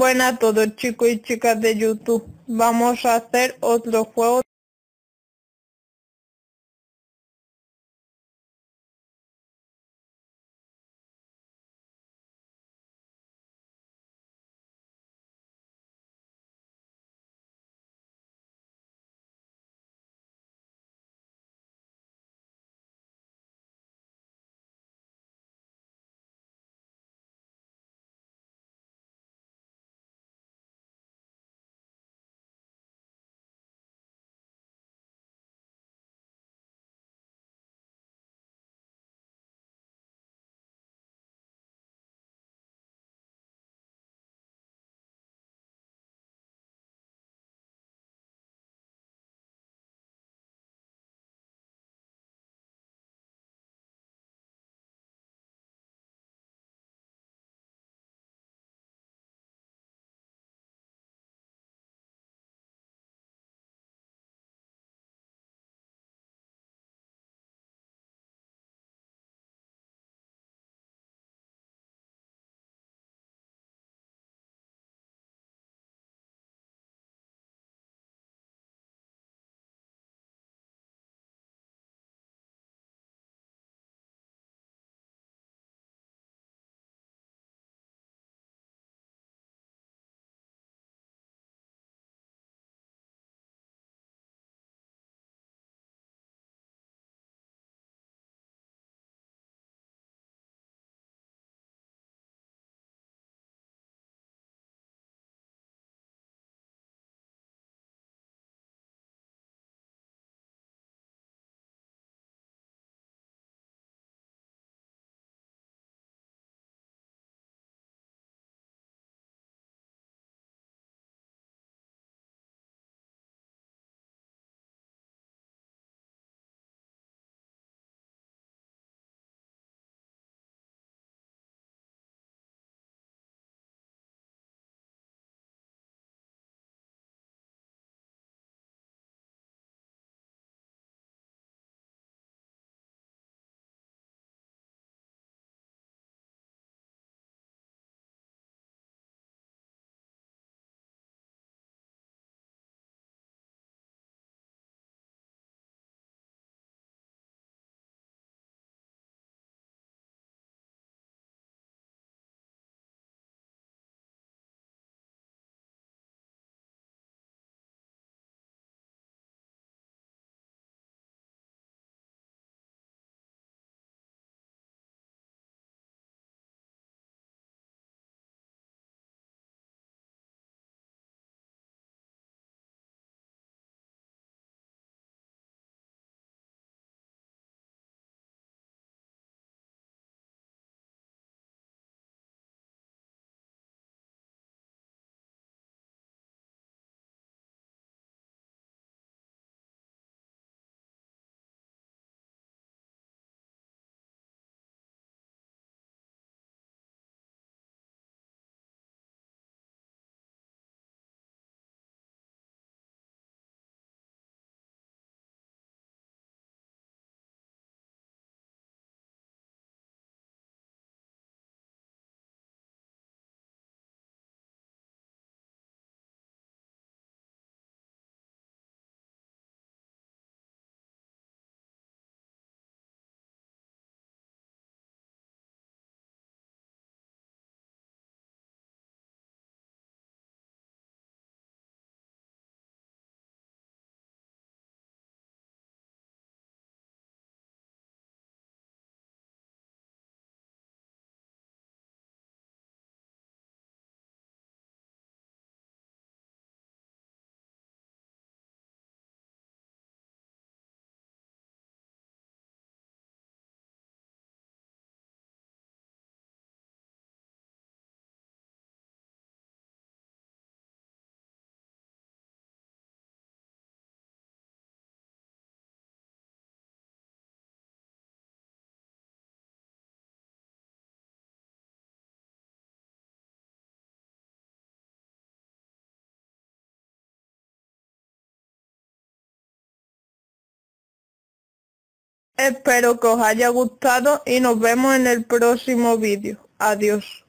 Buenas a todos chicos y chicas de YouTube. Vamos a hacer otro juego. Espero que os haya gustado y nos vemos en el próximo vídeo. Adiós.